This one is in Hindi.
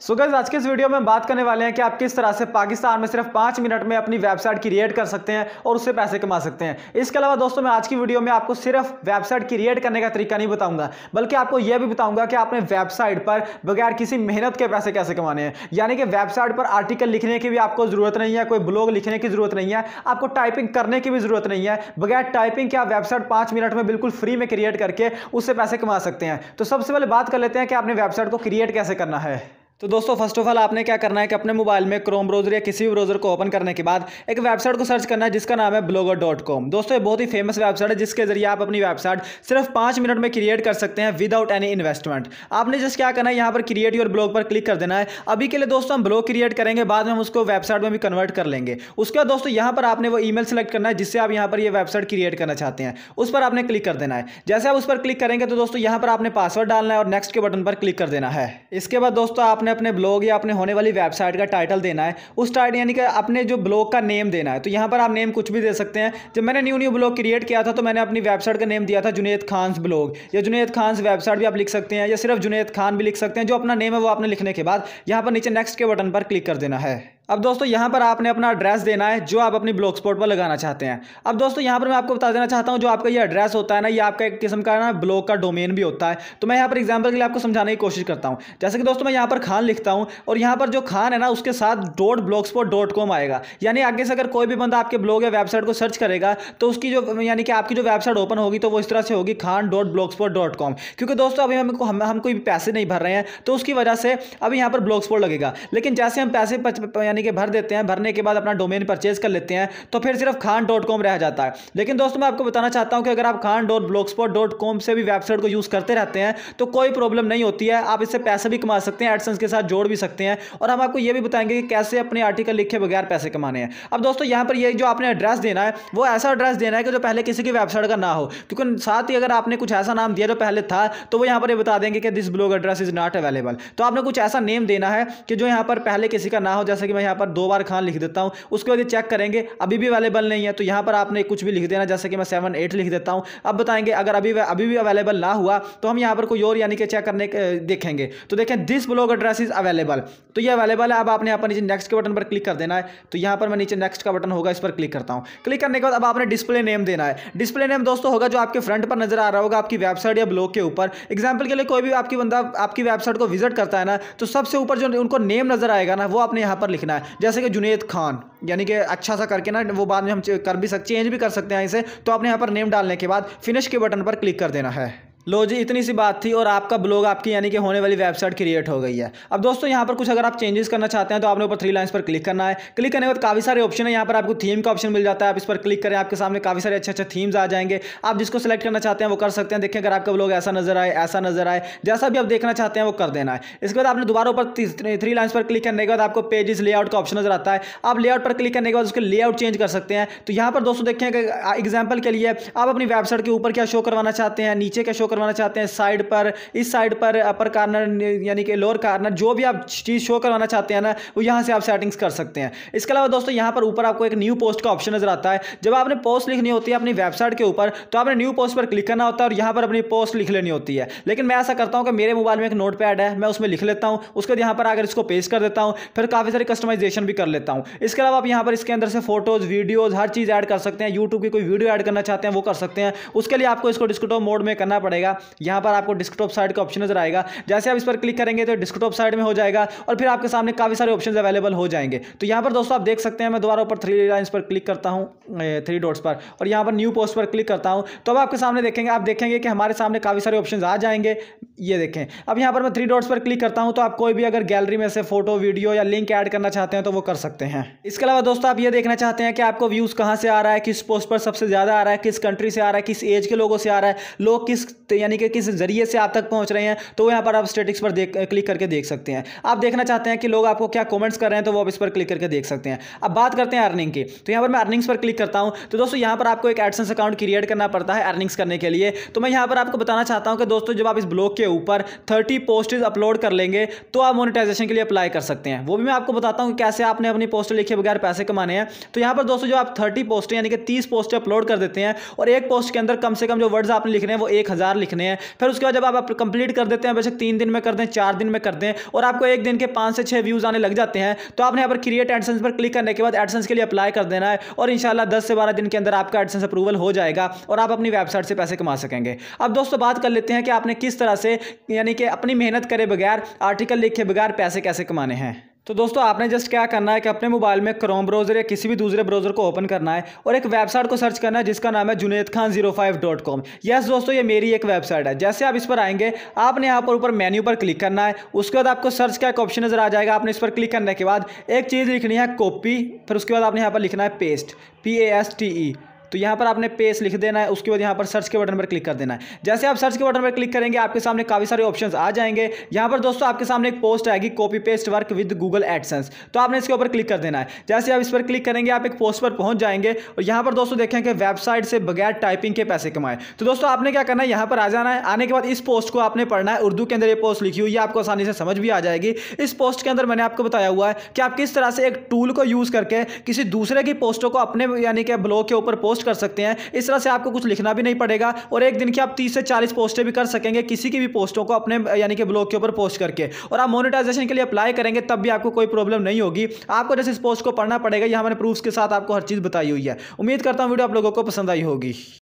सो so गैस आज के इस वीडियो में हम बात करने वाले हैं कि आप किस तरह से पाकिस्तान में सिर्फ पाँच मिनट में अपनी वेबसाइट क्रिएट कर सकते हैं और उससे पैसे कमा सकते हैं इसके अलावा दोस्तों मैं आज की वीडियो में आपको सिर्फ वेबसाइट क्रिएट करने का तरीका नहीं बताऊंगा बल्कि आपको यह भी बताऊंगा कि आपने वेबसाइट पर बगैर किसी मेहनत के पैसे कैसे कमाने हैं यानी कि वेबसाइट पर आर्टिकल लिखने की भी आपको ज़रूरत नहीं है कोई ब्लॉग लिखने की ज़रूरत नहीं है आपको टाइपिंग करने की भी ज़रूरत नहीं है बगैर टाइपिंग के आप वेबसाइट पाँच मिनट में बिल्कुल फ्री में क्रिएट करके उससे पैसे कमा सकते हैं तो सबसे पहले बात कर लेते हैं कि आपने वेबसाइट को क्रिएट कैसे करना है तो दोस्तों फर्स्ट ऑफ ऑल आपने क्या करना है कि अपने मोबाइल में क्रोम ब्राउजर या किसी भी ब्राउजर को ओपन करने के बाद एक वेबसाइट को सर्च करना है जिसका नाम है ब्लॉगर डॉट कॉम दोस्तों ये बहुत ही फेमस वेबसाइट है जिसके जरिए आप अपनी वेबसाइट सिर्फ पाँच मिनट में क्रिएट कर सकते हैं विदाउट एनी इन्वेस्टमेंट आपने जस्ट क्या करना है यहाँ पर क्रिएट योर ब्लॉग पर क्लिक कर देना है अभी के लिए दोस्तों हम ब्लॉग क्रिएट करेंगे बाद में हम उसको वेबसाइट में भी कन्वर्ट कर लेंगे उसके बाद दोस्तों यहाँ पर आपने वो मेल सेलेक्ट करना है जिससे आप यहाँ पर ये वेबसाइट क्रिएट करना चाहते हैं उस पर आपने क्लिक कर देना है जैसे आप उस पर क्लिक करेंगे तो दोस्तों यहाँ पर आपने पासवर्ड डालना है और नेक्स्ट के बटन पर क्लिक कर देना है इसके बाद दोस्तों आपने आपने अपने ब्लॉग या अपने होने वाली वेबसाइट का टाइटल देना है उस टाइटल यानी कि अपने जो ब्लॉग का नेम देना है तो यहाँ पर आप नेम कुछ भी दे सकते हैं जब मैंने न्यू न्यू ब्लॉग क्रिएट किया था तो मैंने अपनी वेबसाइट का नेम दिया था जुनेद खान ब्लॉग या जुनेद खान वेबसाइट भी आप लिख सकते हैं या सिर्फ जुनेद खान भी लिख सकते हैं जो अपना नेम है वो आपने लिखने के बाद यहाँ पर नीचे नेक्स्ट के बटन पर क्लिक कर देना है अब दोस्तों यहाँ पर आपने अपना एड्रेस देना है जो आप अपनी ब्लॉक स्पॉट पर लगाना चाहते हैं अब दोस्तों यहाँ पर मैं आपको बता देना चाहता हूँ जो आपका ये एड्रेस होता है ना ये आपका एक किस्म का ना ब्लॉक का डोमेन भी होता है तो मैं यहाँ पर एग्जाम्पल के लिए आपको समझाने की कोशिश करता हूँ जैसे कि दोस्तों मैं यहाँ पर खान लिखता हूँ और यहाँ पर जो खान है ना उसके साथ डॉट ब्लॉक आएगा यानी आगे से अगर कोई भी बंदा आपके ब्लॉग या वेबसाइट को सर्च करेगा तो उसकी जो यानी कि आपकी जो वेबसाइट ओपन होगी तो वो इस तरह से होगी खान डॉट ब्लॉक क्योंकि दोस्तों अभी हमको हम हम कोई पैसे नहीं भर रहे हैं तो उसकी वजह से अभी यहाँ पर ब्लॉक लगेगा लेकिन जैसे हम पैसे यानी कि भर देते हैं भरने के बाद अपना डोमेन परचेज कर लेते हैं तो फिर सिर्फ खान डॉट कॉम रह जाता है लेकिन दोस्तों मैं आपको बताना चाहता हूँ कि अगर आप Khan dot blogspot dot com से भी वेबसाइट को यूज़ करते रहते हैं तो कोई प्रॉब्लम नहीं होती है आप इससे पैसे भी कमा सकते हैं एडसेंस के साथ जोड़ भी सकते हैं और हम आपको ये भी बताएंगे कि कैसे अपने आर्टिकल लिखे बगैर पैसे कमाने हैं अब दोस्तों यहाँ पर ये जो आपने एड्रेस देना है वो ऐसा एड्रेस देना है कि जो पहले किसी की वेबसाइट का ना हो क्योंकि साथ ही अगर आपने कुछ ऐसा नाम दिया जो पहले था तो वो यहाँ पर ये बता देंगे कि this blog address is not available तो आपने कुछ ऐसा नेम देना है कि जो यहाँ पर पहले किसी का ना हो जैसे कि मैं यहाँ पर दो बार खान लिख देता हूँ उसके बाद ये चेक करेंगे अभी भी अवेलेबल नहीं है तो यहाँ पर आपने कुछ भी लिख देना जैसे कि मैं सेवन एट लिख देता हूँ अब बताएंगे अगर अभी अभी भी अवेलेबल ना हुआ तो हम यहाँ पर कोई और यानी कि चेक करने देखेंगे तो देखें this blog address is available तो ये अवेलेबल है अब आपने यहाँ पर नीचे नेक्स्ट के बटन पर क्लिक कर देना है तो यहाँ पर मैं नीचे नेक्स्ट का बटन होगा इस पर क्लिक करता हूँ क्लिक करने के बाद अब आपने डिस्प्ले नेम देना है डिस्प्ले नेम दोस्तों होगा जो आपके फ्रंट पर नजर आ रहा होगा आपकी वेबसाइट या ब्लॉग के ऊपर एग्जाम्पल के लिए कोई भी आपकी बंदा आपकी वेबसाइट को विजिट करता है ना तो सबसे ऊपर जो उनको नेम नजर आएगा ना वो आपने यहाँ पर लिखना है है जैसे कि जुनेद खान यानी कि अच्छा सा करके ना वो बाद में हम कर भी सकते चेंज भी कर सकते हैं इसे तो आपने यहाँ पर नेम डालने के बाद फिनिश के बटन पर क्लिक कर देना है लो जी इतनी सी बात थी और आपका ब्लॉग आपकी यानी कि होने वाली वेबसाइट क्रिएट हो गई है अब दोस्तों यहाँ पर कुछ अगर आप चेंजेस करना चाहते हैं तो आपने ऊपर थ्री लाइन्स पर क्लिक करना है क्लिक करने के बाद काफ़ी सारे ऑप्शन है यहाँ पर आपको थीम का ऑप्शन मिल जाता है आप इस पर क्लिक करें आपके सामने काफ़ी सारे अच्छे अच्छे थीम्स आ जाएंगे आप जिसको सेलेक्ट करना चाहते हैं वो कर सकते हैं देखें अगर आपका ब्लॉग ऐसा नजर आए ऐसा नजर आए जैसा भी आप देखना चाहते हैं वो कर देना है इसके बाद आपने दोबारा ऊपर थ्री लाइन्स पर क्लिक करने के बाद आपको पेजेस लेआउट का ऑप्शन नजर आता है आप लेआउट पर क्लिक करने के बाद उसके लेआउट चेंज कर सकते हैं तो यहाँ पर दोस्तों देखें एग्जाम्पल के लिए आप अपनी वेबसाइट के ऊपर क्या शो करवाना चाहते हैं नीचे क्या शो करवाना चाहते हैं साइड पर इस साइड पर अपर कार्नर यानी कि लोअर कार्नर जो भी आप चीज़ शो करवाना चाहते हैं ना वो यहाँ से आप सेटिंग्स कर सकते हैं इसके अलावा दोस्तों यहाँ पर ऊपर आपको एक न्यू पोस्ट का ऑप्शन नजर आता है जब आपने पोस्ट लिखनी होती है अपनी वेबसाइट के ऊपर तो आपने न्यू पोस्ट पर क्लिक करना होता है और यहाँ पर अपनी पोस्ट लिख लेनी होती है लेकिन मैं ऐसा करता हूँ कि मेरे मोबाइल में एक नोट पैड है मैं उसमें लिख लेता हूँ उसके बाद यहाँ पर अगर इसको पेश कर देता हूँ फिर काफ़ी सारी कस्टमाइजेशन भी कर लेता हूँ इसके अलावा आप यहाँ पर इसके अंदर से फोटोज़ वीडियोज़ हर चीज़ ऐड कर सकते हैं यूट्यूब की कोई वीडियो ऐड करना चाहते हैं वो कर सकते हैं उसके लिए आपको इसको डिस्कटॉप मोड में करना पड़ेगा पड़ेगा यहां पर आपको डिस्कटॉप साइड का ऑप्शन नजर आएगा जैसे आप इस पर क्लिक करेंगे तो डिस्कटॉप साइड में हो जाएगा और फिर आपके सामने काफ़ी सारे ऑप्शन अवेलेबल हो जाएंगे तो यहां पर दोस्तों आप देख सकते हैं मैं दोबारा ऊपर थ्री लाइन पर क्लिक करता हूँ थ्री डॉट्स पर और यहां पर न्यू पोस्ट पर क्लिक करता हूँ तो अब आपके सामने देखेंगे आप देखेंगे कि हमारे सामने काफ़ी सारे ऑप्शन आ जाएंगे ये देखें अब यहां पर मैं थ्री डॉट्स पर क्लिक करता हूँ तो आप कोई भी अगर गैलरी में से फोटो वीडियो या लिंक ऐड करना चाहते हैं तो वो कर सकते हैं इसके अलावा दोस्तों आप ये देखना चाहते हैं कि आपको व्यूज़ कहां से आ रहा है किस पोस्ट पर सबसे ज़्यादा आ रहा है किस कंट्री से आ रहा है किस एज के लोगों से आ रहा है लोग किस तो यानी कि किस जरिए से आप तक पहुंच रहे हैं तो यहाँ पर आप स्टेटिक्स पर देख क्लिक करके देख सकते हैं आप देखना चाहते हैं कि लोग आपको क्या कॉमेंट्स कर रहे हैं तो वो आप इस पर क्लिक करके देख सकते हैं अब बात करते हैं अर्निंग की तो यहाँ पर मैं अर्निंग्स पर क्लिक करता हूँ तो दोस्तों यहाँ पर आपको एक एडसेंस अकाउंट क्रिएट करना पड़ता है अर्निंग्स करने के लिए तो मैं यहाँ पर आपको बताना चाहता हूँ कि दोस्तों जब आप इस ब्लॉग के ऊपर थर्टी पोस्टेज अपलोड कर लेंगे तो आप मोनिटाइजेशन के लिए अप्लाई कर सकते हैं वो भी मैं आपको बताता हूँ कैसे आपने अपनी पोस्ट लिखे बगैर पैसे कमाने हैं तो यहाँ पर दोस्तों जो आप थर्टी पोस्टें यानी कि तीस पोस्टें अपलोड कर देते हैं और एक पोस्ट के अंदर कम से कम जो वर्ड्स आपने लिखने हैं वो एक हज़ार लिखने हैं फिर उसके बाद जब आप कंप्लीट कर देते हैं बेशक तीन दिन में कर दें चार दिन में कर दें और आपको एक दिन के पाँच से छः व्यूज़ आने लग जाते हैं तो आपने यहाँ पर क्रिएट एडसेंस पर क्लिक करने के बाद एडसेंस के लिए अप्लाई कर देना है और इन दस से बारह दिन के अंदर आपका एडसेंस अप्रूवल हो जाएगा और आप अपनी वेबसाइट से पैसे कमा सकेंगे अब दोस्तों बात कर लेते हैं कि आपने किस तरह से यानी कि अपनी मेहनत करे बगैर आर्टिकल लिखे बगैर पैसे कैसे कमाने हैं तो दोस्तों आपने जस्ट क्या करना है कि अपने मोबाइल में क्रोम ब्राउजर या किसी भी दूसरे ब्राउजर को ओपन करना है और एक वेबसाइट को सर्च करना है जिसका नाम है Junaid Khan zero five dot com yes दोस्तों ये मेरी एक वेबसाइट है जैसे आप इस पर आएंगे आपने यहाँ पर ऊपर मेन्यू पर क्लिक करना है उसके बाद आपको सर्च का एक ऑप्शन नजर आ जाएगा आपने इस पर क्लिक करने के बाद एक चीज़ लिखनी है कॉपी फिर उसके बाद आपने यहाँ पर लिखना है paste P A S T E तो यहाँ पर आपने पेस लिख देना है उसके बाद यहाँ पर सर्च के बटन पर क्लिक कर देना है जैसे आप सर्च के बटन पर क्लिक करेंगे आपके सामने काफ़ी सारे ऑप्शन आ जाएंगे यहाँ पर दोस्तों आपके सामने एक पोस्ट आएगी copy paste work with Google AdSense तो आपने इसके ऊपर क्लिक कर देना है जैसे आप इस पर क्लिक करेंगे आप एक पोस्ट पर पहुंच जाएंगे और यहाँ पर दोस्तों देखें कि वेबसाइट से बगैर टाइपिंग के पैसे कमाए तो दोस्तों आपने क्या करना है यहाँ पर आ जाना है आने के बाद इस पोस्ट को आपने पढ़ना है उर्दू के अंदर ये पोस्ट लिखी हुई है आपको आसानी से समझ भी आ जाएगी इस पोस्ट के अंदर मैंने आपको बताया हुआ है कि आप किस तरह से एक टूल को यूज़ करके किसी दूसरे की पोस्टों को अपने यानी कि ब्लॉग के ऊपर पोस्ट पोस्ट कर सकते हैं इस तरह से आपको कुछ लिखना भी नहीं पड़ेगा और एक दिन की आप तीस से चालीस पोस्टें भी कर सकेंगे किसी की भी पोस्टों को अपने यानी कि ब्लॉग के ऊपर पोस्ट करके और आप मोनिटाइजेशन के लिए अप्लाई करेंगे तब भी आपको कोई प्रॉब्लम नहीं होगी आपको जैसे इस पोस्ट को पढ़ना पड़ेगा यह मैंने प्रूफ के साथ आपको हर चीज़ बताई हुई है उम्मीद करता हूँ वीडियो आप लोगों को पसंद आई होगी